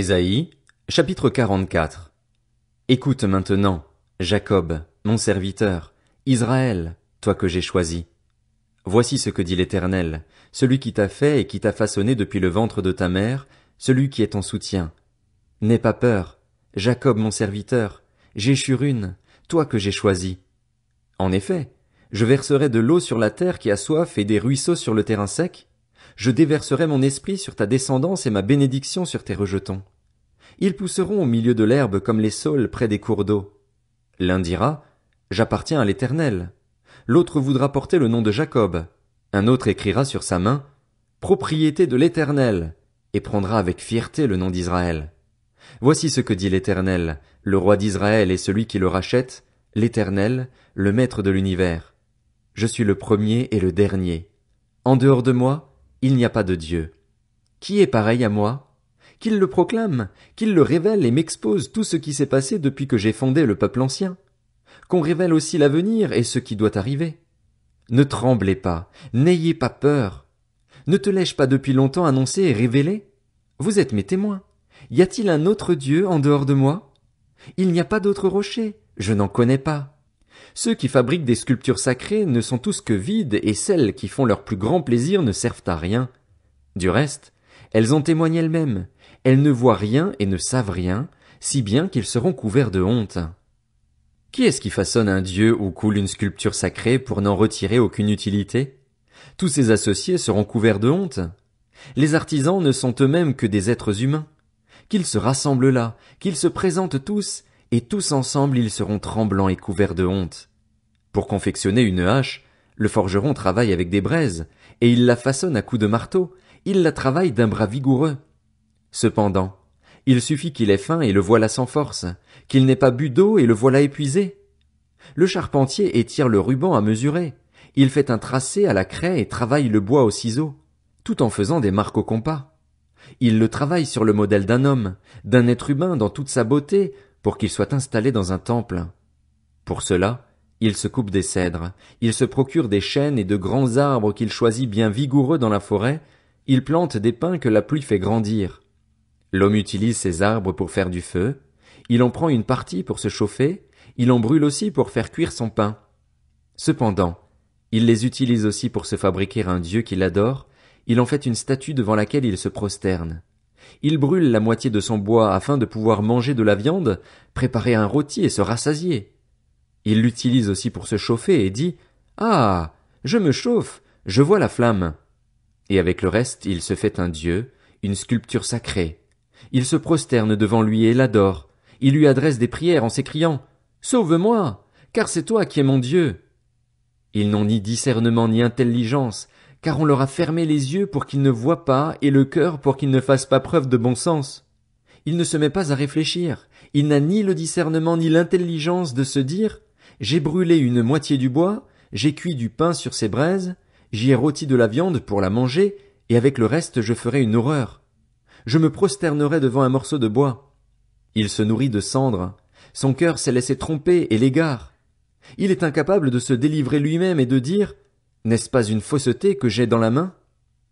Ésaïe, chapitre 44. Écoute maintenant, Jacob, mon serviteur, Israël, toi que j'ai choisi. Voici ce que dit l'Éternel, celui qui t'a fait et qui t'a façonné depuis le ventre de ta mère, celui qui est ton soutien. N'aie pas peur, Jacob mon serviteur, Jéchurune, toi que j'ai choisi. En effet, je verserai de l'eau sur la terre qui a soif et des ruisseaux sur le terrain sec. Je déverserai mon esprit sur ta descendance et ma bénédiction sur tes rejetons. Ils pousseront au milieu de l'herbe comme les saules près des cours d'eau. L'un dira, J'appartiens à l'Éternel. L'autre voudra porter le nom de Jacob. Un autre écrira sur sa main, Propriété de l'Éternel, et prendra avec fierté le nom d'Israël. Voici ce que dit l'Éternel, le roi d'Israël et celui qui le rachète, l'Éternel, le maître de l'univers. Je suis le premier et le dernier. En dehors de moi, il n'y a pas de Dieu. Qui est pareil à moi? Qu'il le proclame, qu'il le révèle et m'expose tout ce qui s'est passé depuis que j'ai fondé le peuple ancien. Qu'on révèle aussi l'avenir et ce qui doit arriver. Ne tremblez pas, n'ayez pas peur. Ne te l'ai-je pas depuis longtemps annoncé et révélé? Vous êtes mes témoins. Y a-t-il un autre Dieu en dehors de moi? Il n'y a pas d'autre rocher, je n'en connais pas. Ceux qui fabriquent des sculptures sacrées ne sont tous que vides et celles qui font leur plus grand plaisir ne servent à rien. Du reste, elles en témoignent elles-mêmes. Elles ne voient rien et ne savent rien, si bien qu'ils seront couverts de honte. Qui est-ce qui façonne un dieu ou coule une sculpture sacrée pour n'en retirer aucune utilité? Tous ses associés seront couverts de honte. Les artisans ne sont eux-mêmes que des êtres humains. Qu'ils se rassemblent là, qu'ils se présentent tous, et tous ensemble ils seront tremblants et couverts de honte. Pour confectionner une hache, le forgeron travaille avec des braises, et il la façonne à coups de marteau, il la travaille d'un bras vigoureux. Cependant, il suffit qu'il ait faim et le voilà sans force, qu'il n'ait pas bu d'eau et le voilà épuisé. Le charpentier étire le ruban à mesurer, il fait un tracé à la craie et travaille le bois au ciseau, tout en faisant des marques au compas. Il le travaille sur le modèle d'un homme, d'un être humain dans toute sa beauté, pour qu'il soit installé dans un temple. Pour cela, il se coupe des cèdres, il se procure des chênes et de grands arbres qu'il choisit bien vigoureux dans la forêt, il plante des pins que la pluie fait grandir. L'homme utilise ces arbres pour faire du feu, il en prend une partie pour se chauffer, il en brûle aussi pour faire cuire son pain. Cependant, il les utilise aussi pour se fabriquer un dieu qu'il adore, il en fait une statue devant laquelle il se prosterne. Il brûle la moitié de son bois afin de pouvoir manger de la viande, préparer un rôti et se rassasier. Il l'utilise aussi pour se chauffer et dit Ah. Je me chauffe, je vois la flamme. Et avec le reste il se fait un dieu, une sculpture sacrée. Il se prosterne devant lui et l'adore. Il lui adresse des prières en s'écriant Sauve moi, car c'est toi qui es mon Dieu. Ils n'ont ni discernement ni intelligence, car on leur a fermé les yeux pour qu'ils ne voient pas et le cœur pour qu'ils ne fassent pas preuve de bon sens. Il ne se met pas à réfléchir, il n'a ni le discernement ni l'intelligence de se dire J'ai brûlé une moitié du bois, j'ai cuit du pain sur ses braises, j'y ai rôti de la viande pour la manger, et avec le reste je ferai une horreur. Je me prosternerai devant un morceau de bois. Il se nourrit de cendres, son cœur s'est laissé tromper et l'égare. Il est incapable de se délivrer lui-même et de dire n'est-ce pas une fausseté que j'ai dans la main?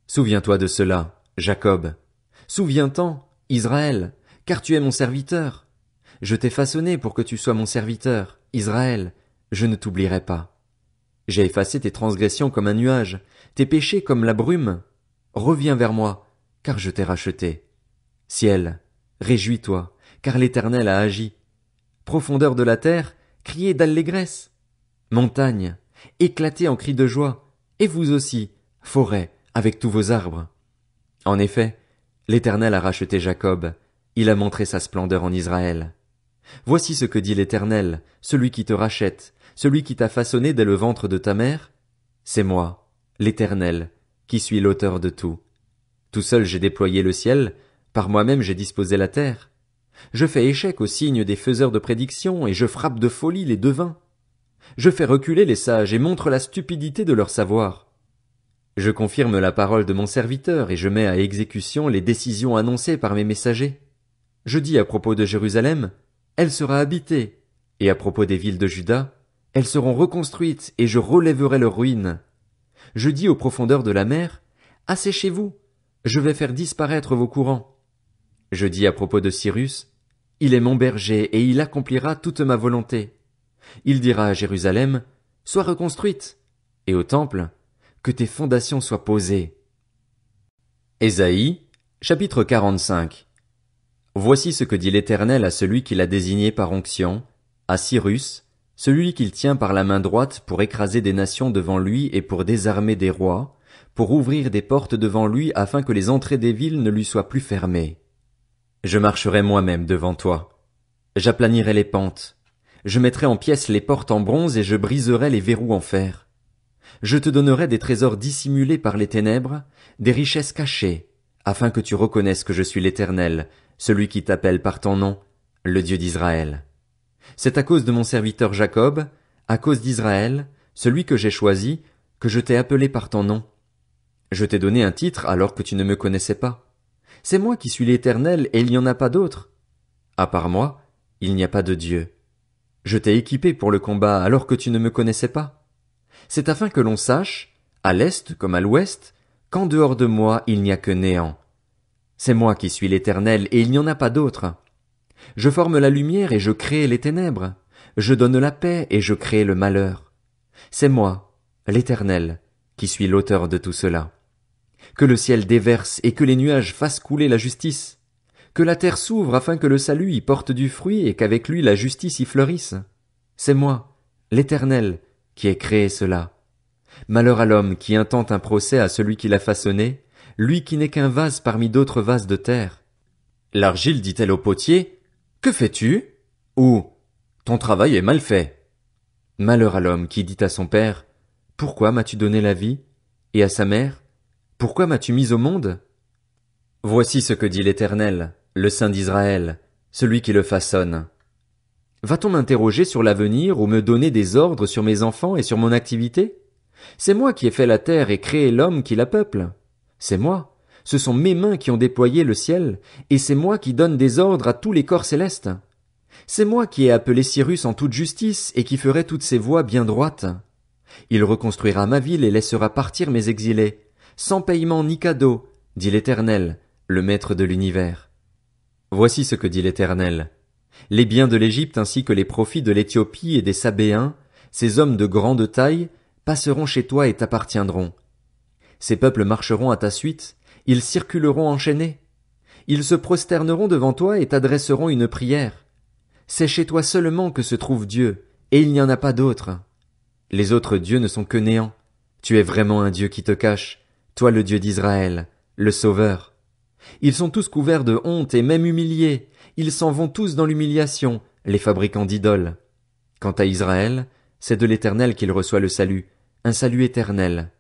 Souviens-toi de cela, Jacob. Souviens-t'en, Israël, car tu es mon serviteur. Je t'ai façonné pour que tu sois mon serviteur, Israël. Je ne t'oublierai pas. J'ai effacé tes transgressions comme un nuage, tes péchés comme la brume. Reviens vers moi, car je t'ai racheté. Ciel, réjouis-toi, car l'Éternel a agi. Profondeur de la terre, criez d'allégresse. Montagne, éclatez en cris de joie, et vous aussi, forêt, avec tous vos arbres. En effet, l'Éternel a racheté Jacob, il a montré sa splendeur en Israël. Voici ce que dit l'Éternel, celui qui te rachète, celui qui t'a façonné dès le ventre de ta mère. C'est moi, l'Éternel, qui suis l'auteur de tout. Tout seul j'ai déployé le ciel, par moi-même j'ai disposé la terre. Je fais échec aux signes des faiseurs de prédictions, et je frappe de folie les devins. Je fais reculer les sages et montre la stupidité de leur savoir. Je confirme la parole de mon serviteur et je mets à exécution les décisions annoncées par mes messagers. Je dis à propos de Jérusalem, elle sera habitée, et à propos des villes de Juda, elles seront reconstruites et je relèverai leurs ruines. Je dis aux profondeurs de la mer, asséchez-vous, je vais faire disparaître vos courants. Je dis à propos de Cyrus, il est mon berger et il accomplira toute ma volonté. Il dira à Jérusalem, Sois reconstruite, et au temple, que tes fondations soient posées. Ésaïe, chapitre 45. Voici ce que dit l'Éternel à celui qu'il a désigné par onction, à Cyrus, celui qu'il tient par la main droite pour écraser des nations devant lui et pour désarmer des rois, pour ouvrir des portes devant lui afin que les entrées des villes ne lui soient plus fermées. Je marcherai moi-même devant toi. J'aplanirai les pentes. Je mettrai en pièces les portes en bronze et je briserai les verrous en fer. Je te donnerai des trésors dissimulés par les ténèbres, des richesses cachées, afin que tu reconnaisses que je suis l'Éternel, celui qui t'appelle par ton nom, le Dieu d'Israël. C'est à cause de mon serviteur Jacob, à cause d'Israël, celui que j'ai choisi, que je t'ai appelé par ton nom. Je t'ai donné un titre alors que tu ne me connaissais pas. C'est moi qui suis l'Éternel et il n'y en a pas d'autre. À part moi, il n'y a pas de Dieu. Je t'ai équipé pour le combat alors que tu ne me connaissais pas. C'est afin que l'on sache, à l'est comme à l'ouest, qu'en dehors de moi il n'y a que néant. C'est moi qui suis l'Éternel, et il n'y en a pas d'autre. Je forme la lumière et je crée les ténèbres. Je donne la paix et je crée le malheur. C'est moi, l'Éternel, qui suis l'auteur de tout cela. Que le ciel déverse et que les nuages fassent couler la justice que la terre s'ouvre afin que le salut y porte du fruit et qu'avec lui la justice y fleurisse. C'est moi, l'Éternel, qui ai créé cela. Malheur à l'homme qui intente un procès à celui qui l'a façonné, lui qui n'est qu'un vase parmi d'autres vases de terre. L'argile dit-elle au potier, Que fais-tu? ou Ton travail est mal fait. Malheur à l'homme qui dit à son père, Pourquoi m'as-tu donné la vie? et à sa mère, Pourquoi m'as-tu mis au monde? Voici ce que dit l'Éternel le Saint d'Israël, celui qui le façonne. Va-t-on m'interroger sur l'avenir ou me donner des ordres sur mes enfants et sur mon activité? C'est moi qui ai fait la terre et créé l'homme qui la peuple. C'est moi. Ce sont mes mains qui ont déployé le ciel, et c'est moi qui donne des ordres à tous les corps célestes. C'est moi qui ai appelé Cyrus en toute justice et qui ferai toutes ses voies bien droites. Il reconstruira ma ville et laissera partir mes exilés, sans paiement ni cadeau, dit l'Éternel, le Maître de l'univers. Voici ce que dit l'Éternel. Les biens de l'Égypte ainsi que les profits de l'Éthiopie et des Sabéens, ces hommes de grande taille, passeront chez toi et t'appartiendront. Ces peuples marcheront à ta suite, ils circuleront enchaînés. Ils se prosterneront devant toi et t'adresseront une prière. C'est chez toi seulement que se trouve Dieu, et il n'y en a pas d'autre. Les autres dieux ne sont que néants. Tu es vraiment un Dieu qui te cache, toi le Dieu d'Israël, le Sauveur. Ils sont tous couverts de honte et même humiliés. Ils s'en vont tous dans l'humiliation, les fabricants d'idoles. Quant à Israël, c'est de l'Éternel qu'il reçoit le salut, un salut éternel.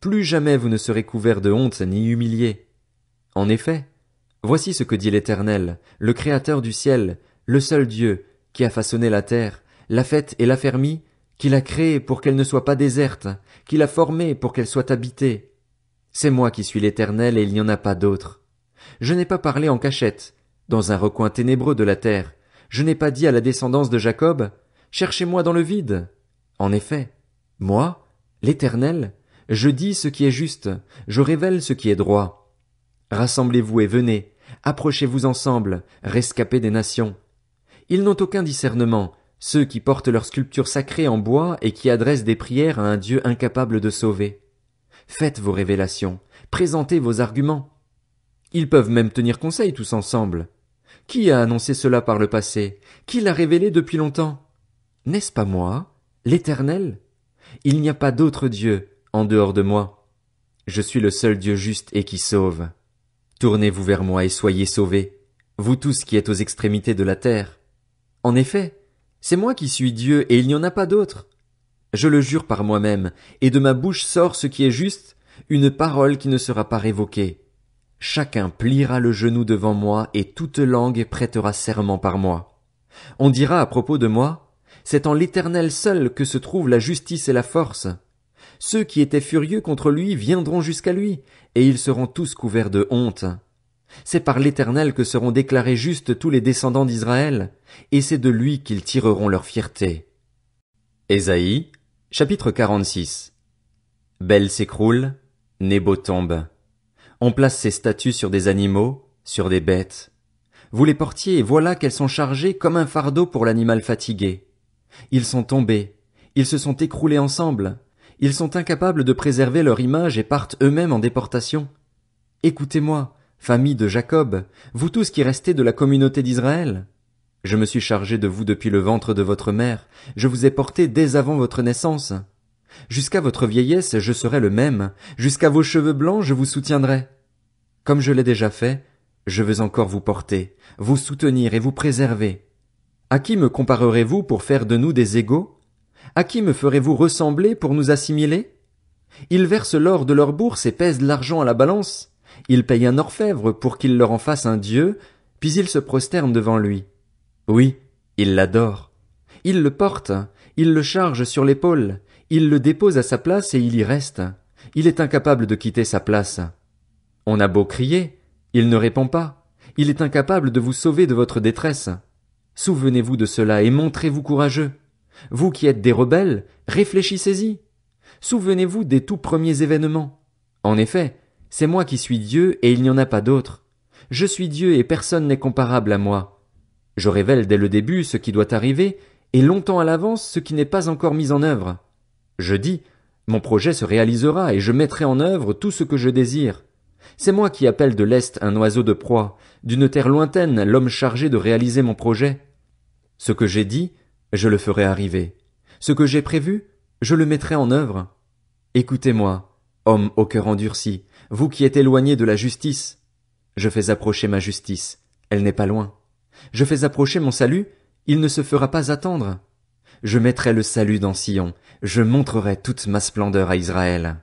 Plus jamais vous ne serez couverts de honte ni humiliés. En effet, voici ce que dit l'Éternel, le Créateur du ciel, le seul Dieu, qui a façonné la terre, l'a faite et l'a fermie, qui l'a créée pour qu'elle ne soit pas déserte, qui l'a formée pour qu'elle soit habitée. C'est moi qui suis l'Éternel et il n'y en a pas d'autre. Je n'ai pas parlé en cachette, dans un recoin ténébreux de la terre. Je n'ai pas dit à la descendance de Jacob, Cherchez-moi dans le vide. En effet, moi, l'Éternel, je dis ce qui est juste, je révèle ce qui est droit. Rassemblez-vous et venez, approchez-vous ensemble, rescapés des nations. Ils n'ont aucun discernement, ceux qui portent leurs sculptures sacrées en bois et qui adressent des prières à un Dieu incapable de sauver. Faites vos révélations, présentez vos arguments. Ils peuvent même tenir conseil tous ensemble. Qui a annoncé cela par le passé? Qui l'a révélé depuis longtemps? N'est-ce pas moi? L'Éternel? Il n'y a pas d'autre Dieu en dehors de moi. Je suis le seul Dieu juste et qui sauve. Tournez-vous vers moi et soyez sauvés, vous tous qui êtes aux extrémités de la terre. En effet, c'est moi qui suis Dieu et il n'y en a pas d'autre. Je le jure par moi-même, et de ma bouche sort ce qui est juste, une parole qui ne sera pas révoquée. Chacun pliera le genou devant moi, et toute langue prêtera serment par moi. On dira à propos de moi, c'est en l'Éternel seul que se trouve la justice et la force. Ceux qui étaient furieux contre lui viendront jusqu'à lui, et ils seront tous couverts de honte. C'est par l'Éternel que seront déclarés justes tous les descendants d'Israël, et c'est de lui qu'ils tireront leur fierté. Ésaïe, chapitre 46 Belle s'écroule, Nébo tombe. On place ces statues sur des animaux, sur des bêtes. Vous les portiez et voilà qu'elles sont chargées comme un fardeau pour l'animal fatigué. Ils sont tombés, ils se sont écroulés ensemble, ils sont incapables de préserver leur image et partent eux-mêmes en déportation. Écoutez-moi, famille de Jacob, vous tous qui restez de la communauté d'Israël. Je me suis chargé de vous depuis le ventre de votre mère, je vous ai porté dès avant votre naissance. Jusqu'à votre vieillesse, je serai le même, jusqu'à vos cheveux blancs, je vous soutiendrai. Comme je l'ai déjà fait, je veux encore vous porter, vous soutenir et vous préserver. À qui me comparerez-vous pour faire de nous des égaux? À qui me ferez-vous ressembler pour nous assimiler? Ils versent l'or de leur bourse et pèsent l'argent à la balance. Ils payent un orfèvre pour qu'il leur en fasse un dieu, puis ils se prosternent devant lui. Oui, ils l'adorent. Ils le portent, ils le chargent sur l'épaule, il le dépose à sa place et il y reste. Il est incapable de quitter sa place. On a beau crier, il ne répond pas. Il est incapable de vous sauver de votre détresse. Souvenez-vous de cela et montrez-vous courageux. Vous qui êtes des rebelles, réfléchissez-y. Souvenez-vous des tout premiers événements. En effet, c'est moi qui suis Dieu et il n'y en a pas d'autre. Je suis Dieu et personne n'est comparable à moi. Je révèle dès le début ce qui doit arriver et longtemps à l'avance ce qui n'est pas encore mis en œuvre. Je dis, mon projet se réalisera et je mettrai en œuvre tout ce que je désire. C'est moi qui appelle de l'Est un oiseau de proie, d'une terre lointaine l'homme chargé de réaliser mon projet. Ce que j'ai dit, je le ferai arriver. Ce que j'ai prévu, je le mettrai en œuvre. Écoutez-moi, homme au cœur endurci, vous qui êtes éloigné de la justice. Je fais approcher ma justice, elle n'est pas loin. Je fais approcher mon salut, il ne se fera pas attendre je mettrai le salut dans Sion, je montrerai toute ma splendeur à Israël.